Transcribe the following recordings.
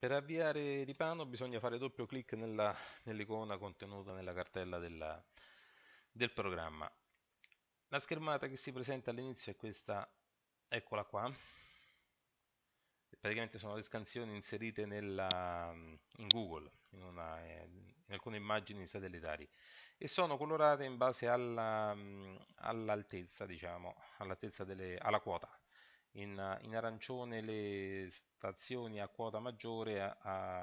Per avviare Ripano bisogna fare doppio clic nell'icona nell contenuta nella cartella della, del programma. La schermata che si presenta all'inizio è questa, eccola qua. Praticamente sono le scansioni inserite nella, in Google, in, una, in, alcune immagini satellitari, e sono colorate in base all'altezza, all diciamo, all'altezza delle, alla quota in, in arancione le stazioni a quota maggiore, a,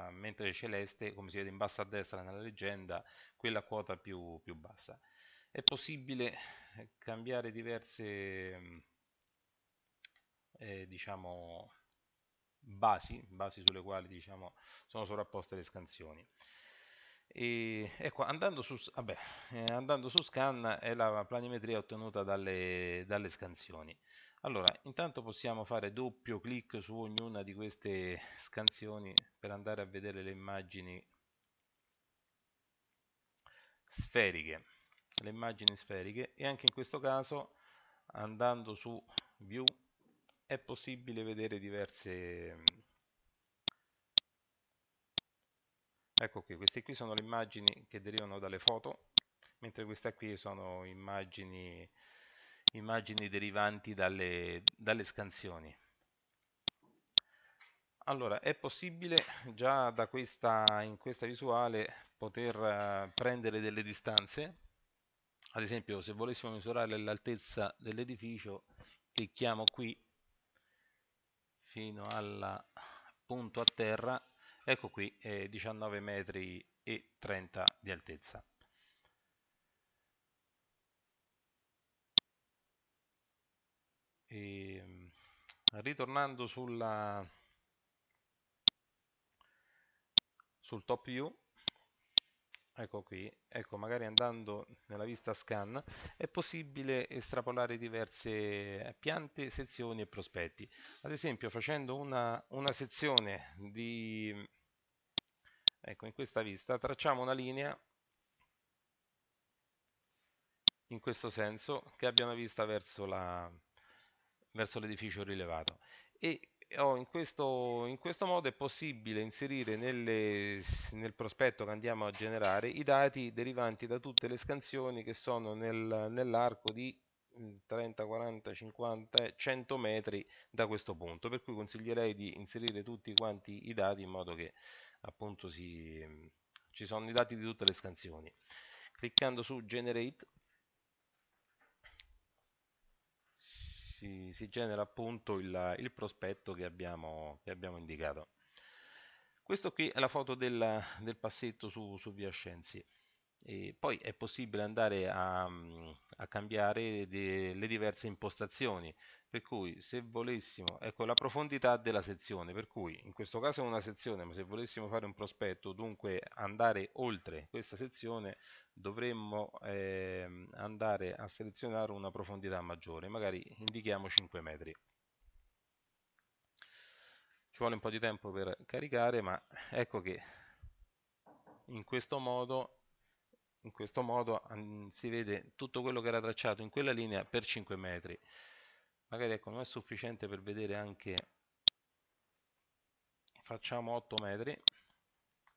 a, mentre celeste, come si vede in basso a destra nella leggenda, quella a quota più, più bassa. È possibile cambiare diverse eh, diciamo, basi, basi sulle quali diciamo, sono sovrapposte le scansioni. E, ecco, andando su, vabbè, eh, andando su, scan è la planimetria ottenuta dalle, dalle scansioni allora intanto possiamo fare doppio clic su ognuna di queste scansioni per andare a vedere le immagini sferiche le immagini sferiche e anche in questo caso andando su view è possibile vedere diverse ecco qui queste qui sono le immagini che derivano dalle foto mentre queste qui sono immagini immagini derivanti dalle, dalle scansioni. Allora, è possibile già da questa, in questa visuale poter eh, prendere delle distanze. Ad esempio, se volessimo misurare l'altezza dell'edificio, clicchiamo qui fino al punto a terra, ecco qui, è 19 metri e 30 di altezza. E, ehm, ritornando sulla, sul top view, ecco qui, ecco magari andando nella vista scan, è possibile estrapolare diverse piante, sezioni e prospetti. Ad esempio facendo una, una sezione di, ecco in questa vista, tracciamo una linea in questo senso che abbia una vista verso la, verso l'edificio rilevato e oh, in, questo, in, questo, modo è possibile inserire nelle, nel prospetto che andiamo a generare i dati derivanti da tutte le scansioni che sono nel, nell'arco di 30, 40, 50, 100 metri da questo punto per cui consiglierei di inserire tutti quanti i dati in modo che appunto si, ci sono i dati di tutte le scansioni cliccando su generate si, si genera appunto il, il prospetto che abbiamo, che abbiamo, indicato. Questo qui è la foto del, del passetto su, su Via Scienzi. E poi è possibile andare a, a cambiare de, le diverse impostazioni per cui se volessimo, ecco la profondità della sezione, per cui in questo caso è una sezione, ma se volessimo fare un prospetto, dunque andare oltre questa sezione, dovremmo eh, andare a selezionare una profondità maggiore, magari indichiamo 5 metri. Ci vuole un po' di tempo per caricare, ma ecco che in questo modo in questo modo si vede tutto quello che era tracciato in quella linea per 5 metri magari ecco non è sufficiente per vedere anche facciamo 8 metri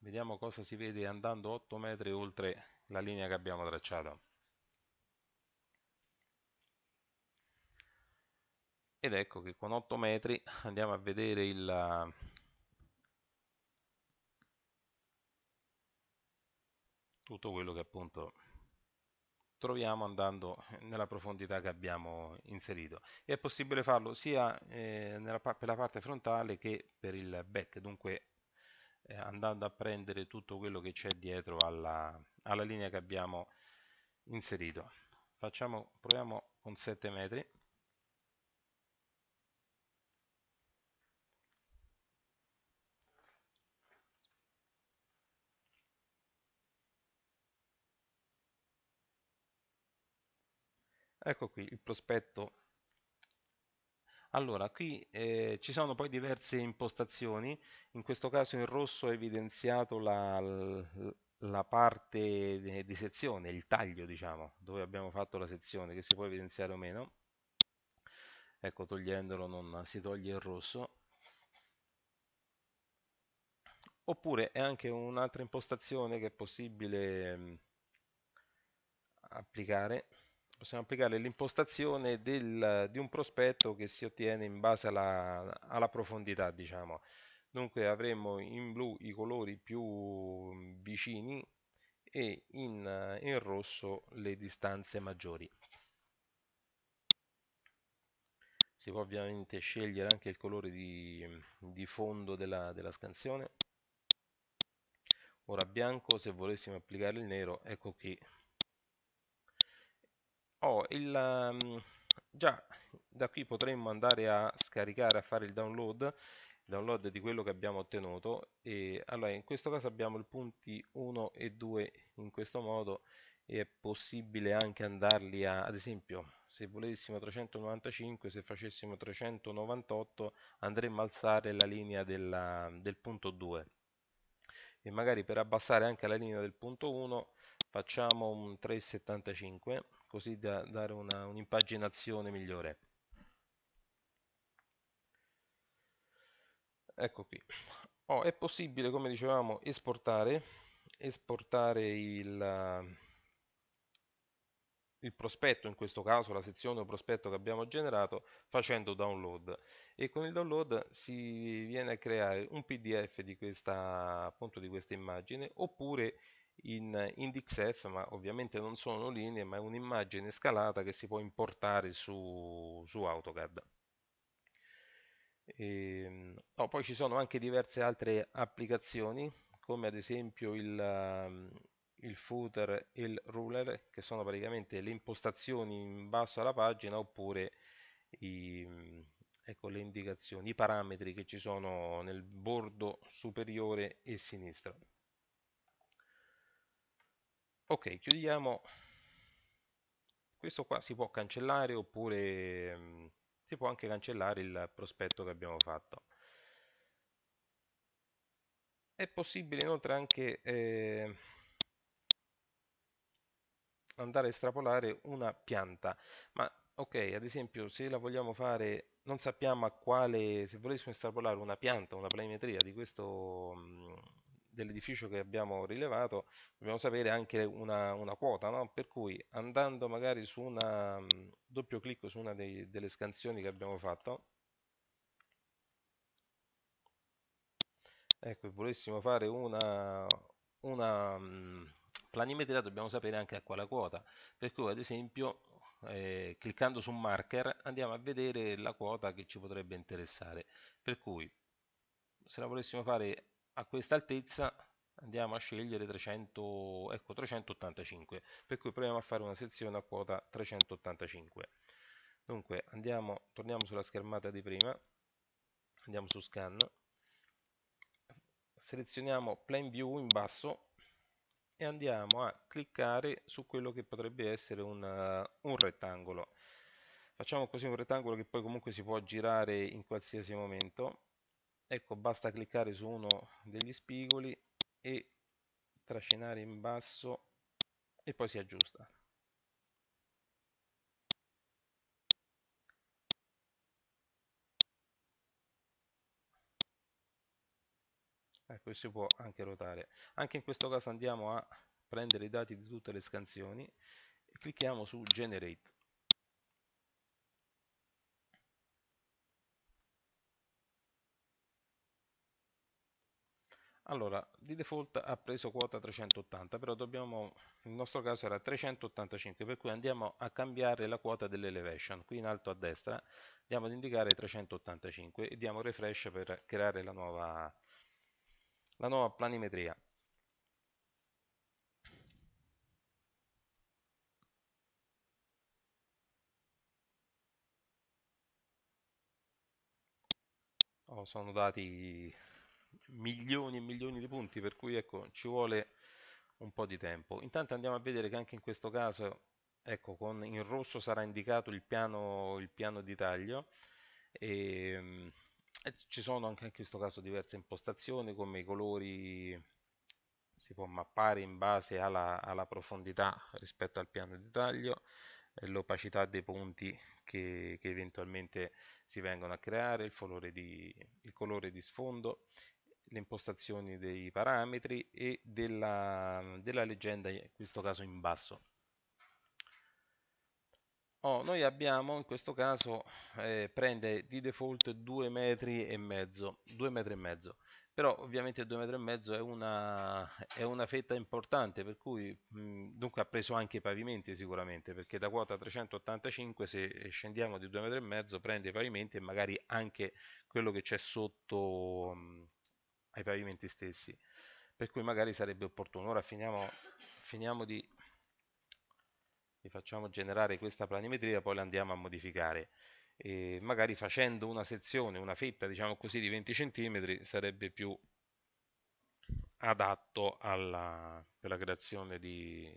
vediamo cosa si vede andando 8 metri oltre la linea che abbiamo tracciato ed ecco che con 8 metri andiamo a vedere il tutto quello che appunto troviamo andando nella profondità che abbiamo inserito. è possibile farlo sia eh, nella, per la parte frontale che per il back, dunque eh, andando a prendere tutto quello che c'è dietro alla, alla linea che abbiamo inserito. Facciamo, proviamo con 7 metri ecco qui il prospetto allora, qui eh, ci sono poi diverse impostazioni, in questo caso in rosso ho evidenziato la, la parte di, sezione, il taglio diciamo, dove abbiamo fatto la sezione, che si può evidenziare o meno. Ecco, togliendolo non si toglie il rosso. Oppure è anche un'altra impostazione che è possibile mh, applicare possiamo applicare l'impostazione di un prospetto che si ottiene in base alla, alla profondità diciamo dunque avremo in blu i colori più mm, vicini e in, in rosso le distanze maggiori si può ovviamente scegliere anche il colore di, di fondo della, della scansione ora bianco se volessimo applicare il nero ecco qui ho oh, il... Um, già, da qui potremmo andare a scaricare, a fare il download, download di quello che abbiamo ottenuto. E allora, in questo caso abbiamo i punti 1 e 2 in questo modo e è possibile anche andarli a, ad esempio, se volessimo 395, se facessimo 398 andremmo a alzare la linea della, del punto 2 e magari per abbassare anche la linea del punto 1 facciamo un 375 così da dare un'impaginazione un migliore. Ecco qui. Oh, è possibile, come dicevamo, esportare, esportare il, il prospetto, in questo caso la sezione o prospetto che abbiamo generato, facendo download. E con il download si viene a creare un PDF di questa, appunto, di questa immagine, oppure in IndexF, ma ovviamente non sono linee, ma è un'immagine scalata che si può importare su, su AutoCAD. E, ehm, oh, poi ci sono anche diverse altre applicazioni, come ad esempio il, il footer e il ruler, che sono praticamente le impostazioni in basso alla pagina, oppure i, ecco, le indicazioni, i parametri che ci sono nel bordo superiore e sinistro ok chiudiamo questo qua si può cancellare oppure mh, mm, si può anche cancellare il prospetto che abbiamo fatto è possibile inoltre anche eh, andare a estrapolare una pianta ma ok ad esempio se la vogliamo fare non sappiamo a quale se volessimo estrapolare una pianta una planimetria di questo mh, mm, dell'edificio che abbiamo rilevato dobbiamo sapere anche una, una quota, no? per cui andando magari su una mm, doppio clicco su una dei, delle scansioni che abbiamo fatto, ecco, volessimo fare una, una mm, planimetria dobbiamo sapere anche a quale quota, per cui ad esempio eh, cliccando su marker andiamo a vedere la quota che ci potrebbe interessare, per cui se la volessimo fare a questa altezza andiamo a scegliere 300, ecco, 385 per cui proviamo a fare una sezione a quota 385 dunque andiamo, torniamo sulla schermata di prima andiamo su scan selezioniamo plane view in basso e andiamo a cliccare su quello che potrebbe essere un, uh, un rettangolo facciamo così un rettangolo che poi comunque si può girare in qualsiasi momento ecco basta cliccare su uno degli spigoli e trascinare in basso e poi si aggiusta ecco si può anche ruotare anche in questo caso andiamo a prendere i dati di tutte le scansioni e clicchiamo su generate allora di default ha preso quota 380 però dobbiamo nel nostro caso era 385 per cui andiamo a cambiare la quota dell'elevation qui in alto a destra andiamo ad indicare 385 e diamo refresh per creare la nuova, la nuova planimetria oh, sono dati milioni e milioni di punti, per cui ecco, ci vuole un po' di tempo. Intanto andiamo a vedere che anche in questo caso, ecco, con, in rosso sarà indicato il piano, il piano di taglio. E, ehm, e ci sono anche in questo caso diverse impostazioni come i colori si può mappare in base alla, alla profondità rispetto al piano di taglio l'opacità dei punti che, che, eventualmente si vengono a creare, il, di, il colore di sfondo le impostazioni dei parametri e della, della leggenda, in questo caso in basso. Oh, noi abbiamo in questo caso eh, prende di default due metri e mezzo, 2 metri e mezzo, però ovviamente due metri e mezzo è una, è una fetta importante, per cui mh, dunque ha preso anche i pavimenti sicuramente, perché da quota 385 se scendiamo di due metri e mezzo prende i pavimenti e magari anche quello che c'è sotto, mh, ai pavimenti stessi. Per cui magari sarebbe opportuno. Ora finiamo, finiamo di, di facciamo generare questa planimetria, poi la andiamo a modificare. E magari facendo una sezione, una fetta, diciamo così, di 20 cm sarebbe più adatto alla, per la creazione di,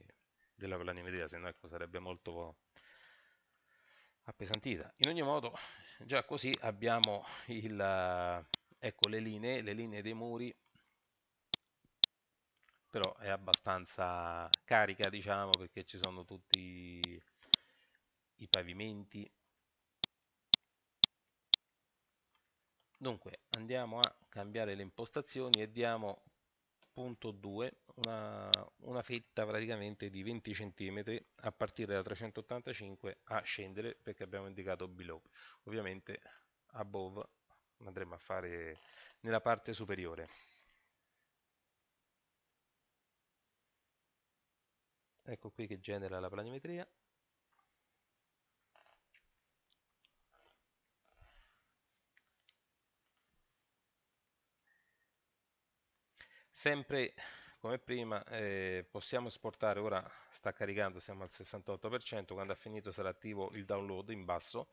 della planimetria, se no ecco, sarebbe molto appesantita. In ogni modo, già così abbiamo il ecco le linee, le linee dei muri però è abbastanza carica diciamo perché ci sono tutti i pavimenti dunque andiamo a cambiare le impostazioni e diamo punto 2 una, una fetta praticamente di 20 cm a partire da 385 a scendere perché abbiamo indicato below ovviamente above andremo a fare nella parte superiore. Ecco qui che genera la planimetria. Sempre come prima eh, possiamo esportare, ora sta caricando, siamo al 68%, quando ha finito sarà attivo il download in basso,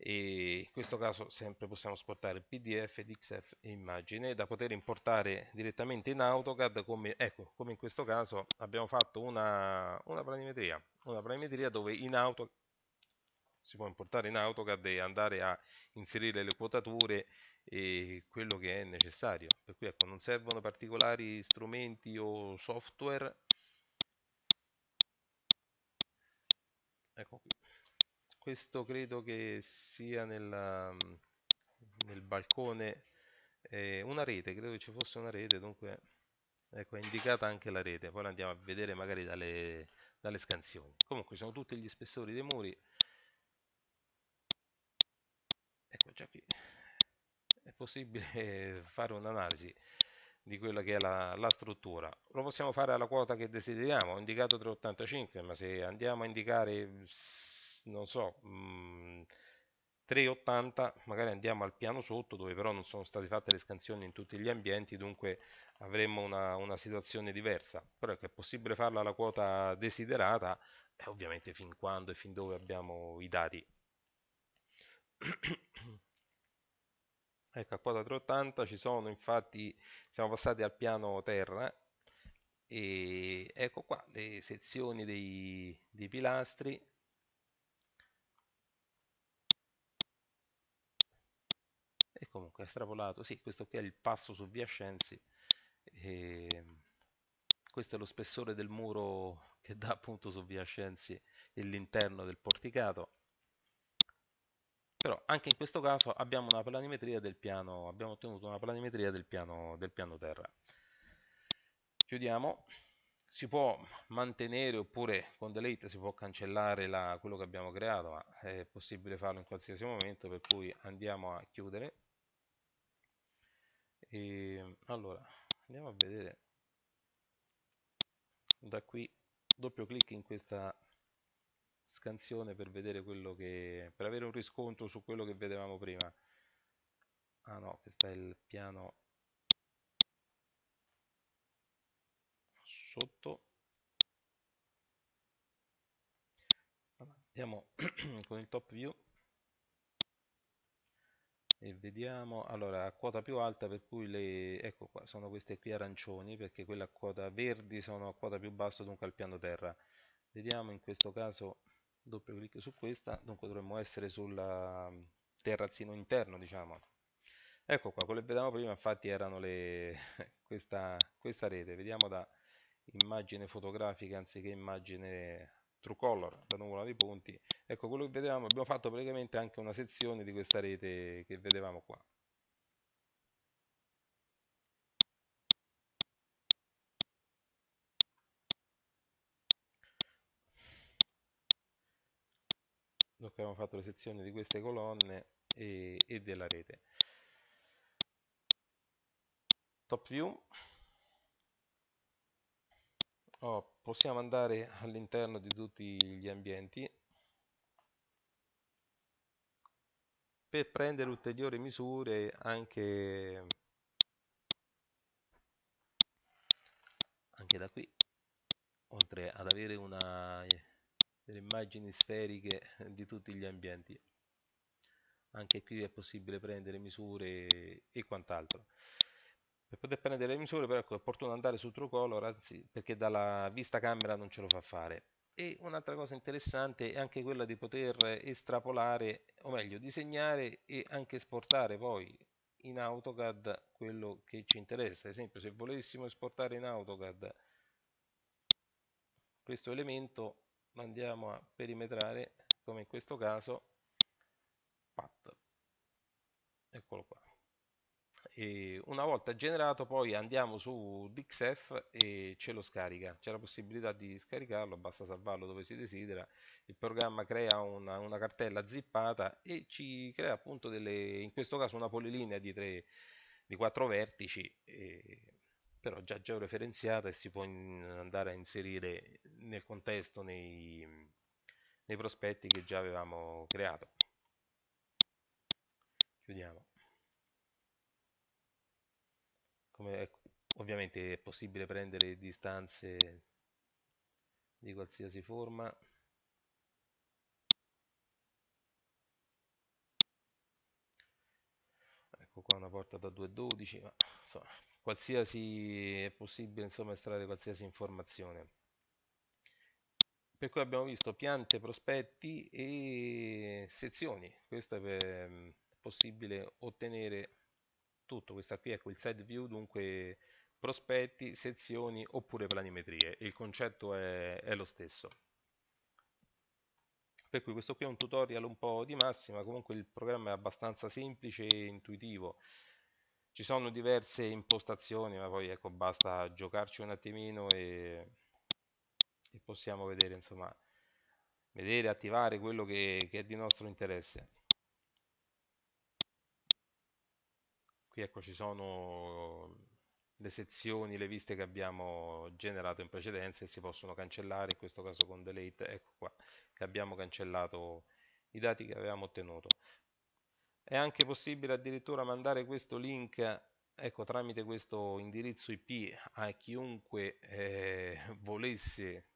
e in questo caso sempre possiamo esportare pdf dxf e immagine da poter importare direttamente in AutoCAD come, ecco, come in questo caso abbiamo fatto una, una, planimetria una planimetria dove in auto si può importare in AutoCAD e andare a inserire le quotature e quello che è necessario per cui ecco, non servono particolari strumenti o software ecco qui questo credo che sia nella, nel balcone eh, una rete, credo che ci fosse una rete, dunque ecco è indicata anche la rete, poi la andiamo a vedere magari dalle, dalle scansioni. Comunque sono tutti gli spessori dei muri, ecco già qui, è possibile fare un'analisi di quella che è la, la, struttura. Lo possiamo fare alla quota che desideriamo, ho indicato 385, ma se andiamo a indicare non so, mh, mhmm, 380, magari andiamo al piano sotto dove però non sono state fatte le scansioni in tutti gli ambienti, dunque avremmo una, una situazione diversa, però è ecco, che è possibile farla alla quota desiderata, eh, ovviamente fin quando e fin dove abbiamo i dati. ecco, a quota 380 ci sono infatti, siamo passati al piano terra e ecco qua le sezioni dei, dei pilastri e comunque estrapolato, sì, questo qui è il passo su via Scienzi, e ehm, questo è lo spessore del muro che dà appunto su via Scienzi e l'interno del porticato, però anche in questo caso abbiamo una planimetria del piano, abbiamo ottenuto una planimetria del piano, del piano terra. Chiudiamo, si può mantenere oppure con delete si può cancellare la, quello che abbiamo creato, ma è possibile farlo in qualsiasi momento, per cui andiamo a chiudere e ehm, allora andiamo a vedere da qui doppio clic in questa scansione per vedere quello che per avere un riscontro su quello che vedevamo prima ah no questo è il piano sotto andiamo con il top view e vediamo allora a quota più alta per cui le ecco qua sono queste qui arancioni perché quella a quota verdi sono a quota più bassa dunque al piano terra vediamo in questo caso doppio clic su questa dunque dovremmo essere sul mm, terrazzino interno diciamo ecco qua quello che vediamo prima infatti erano le questa, questa rete vediamo da immagine fotografica anziché immagine color la nuvola dei punti Ecco quello che vedevamo, abbiamo fatto praticamente anche una sezione di questa rete che vedevamo qua. Dunque abbiamo fatto le sezioni di queste colonne e, e della rete. Top view. Oh, possiamo andare all'interno di tutti gli ambienti per prendere ulteriori misure anche, anche da qui oltre ad avere una, delle immagini sferiche di tutti gli ambienti anche qui è possibile prendere misure e quant'altro per poter prendere le misure però ecco, è opportuno andare su TrueColor anzi perché dalla vista camera non ce lo fa fare. E un'altra cosa interessante è anche quella di poter estrapolare, o meglio, disegnare e anche esportare poi in AutoCAD quello che ci interessa. Ad esempio, se volessimo esportare in AutoCAD questo elemento, lo andiamo a perimetrare, come in questo caso, pat. Eccolo qua e una volta generato poi andiamo su Dixf e ce lo scarica c'è la possibilità di scaricarlo basta salvarlo dove si desidera il programma crea una, una cartella zippata e ci crea appunto delle in questo caso una polilinea di, tre, di quattro vertici e, però già georeferenziata e si può andare a inserire nel contesto nei, nei prospetti che già avevamo creato chiudiamo come è, ecco, ovviamente è possibile prendere distanze di qualsiasi forma ecco qua una porta da 2,12 ma insomma qualsiasi è possibile insomma estrarre qualsiasi informazione per cui abbiamo visto piante, prospetti e sezioni questo è ehm, possibile ottenere tutto. Questa qui è ecco, quel side view, dunque prospetti, sezioni oppure planimetrie. Il concetto è, è lo stesso. Per cui questo qui è un tutorial un po' di massima, comunque il programma è abbastanza semplice e intuitivo. Ci sono diverse impostazioni, ma poi ecco basta giocarci un attimino e, e possiamo vedere, insomma, vedere, attivare quello che, che è di nostro interesse. qui ecco ci sono le sezioni, le viste che abbiamo generato in precedenza e si possono cancellare, in questo caso con delete, ecco qua, che abbiamo cancellato i dati che avevamo ottenuto. È anche possibile addirittura mandare questo link ecco, tramite questo indirizzo IP a chiunque eh, volesse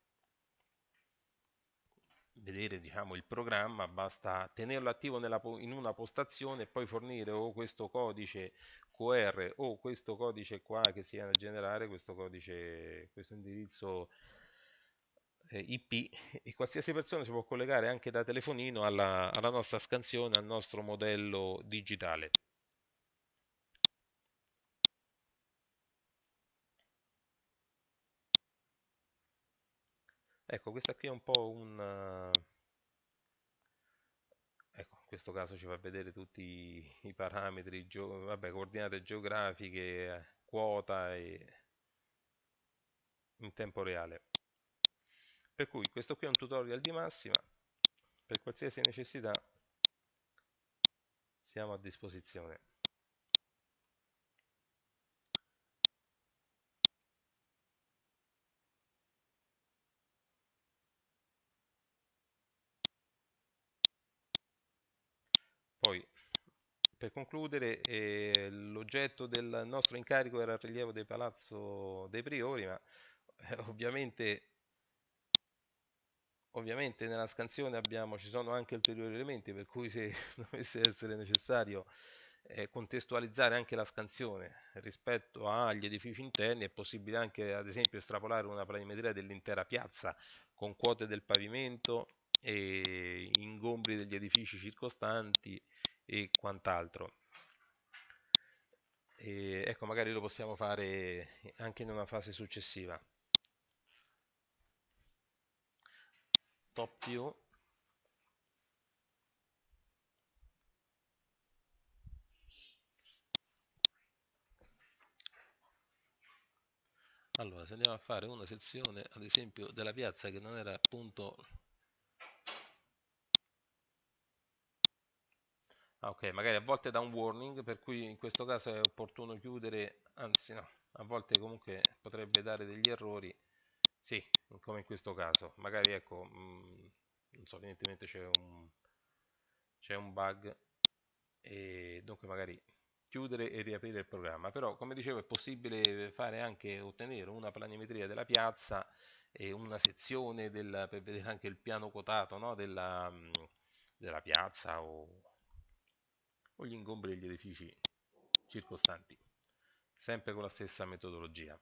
vedere diciamo, il programma, basta tenerlo attivo nella, in una postazione e poi fornire o questo codice QR o questo codice qua che si viene a generare, questo codice, questo indirizzo eh, IP e qualsiasi persona si può collegare anche da telefonino alla, alla nostra scansione, al nostro modello digitale. Ecco, questa qui è un po' un... Eh, ecco, in questo caso ci fa vedere tutti i parametri, vabbè, coordinate geografiche, quota e... in tempo reale. Per cui questo qui è un tutorial di massima, per qualsiasi necessità siamo a disposizione. per concludere, eh, l'oggetto del nostro incarico era il rilievo del Palazzo dei Priori, ma eh, ovviamente, ovviamente, nella scansione abbiamo, ci sono anche ulteriori elementi, per cui se dovesse essere necessario eh, contestualizzare anche la scansione rispetto agli edifici interni, è possibile anche ad esempio estrapolare una planimetria dell'intera piazza con quote del pavimento e ingombri degli edifici circostanti e quant'altro. ecco, magari lo possiamo fare anche in una fase successiva. Top view. Allora, se andiamo a fare una sezione, ad esempio, della piazza che non era appunto Ah, ok, magari a volte dà un warning, per cui in questo caso è opportuno chiudere, anzi no, a volte comunque potrebbe dare degli errori, sì, come in questo caso. Magari ecco, mh, mm, non so, evidentemente c'è un, un, bug, e dunque magari chiudere e riaprire il programma. Però, come dicevo, è possibile fare anche, ottenere una planimetria della piazza e una sezione del, per vedere anche il piano quotato no, della, mm, della piazza o o gli ingombri degli edifici circostanti, sempre con la stessa metodologia.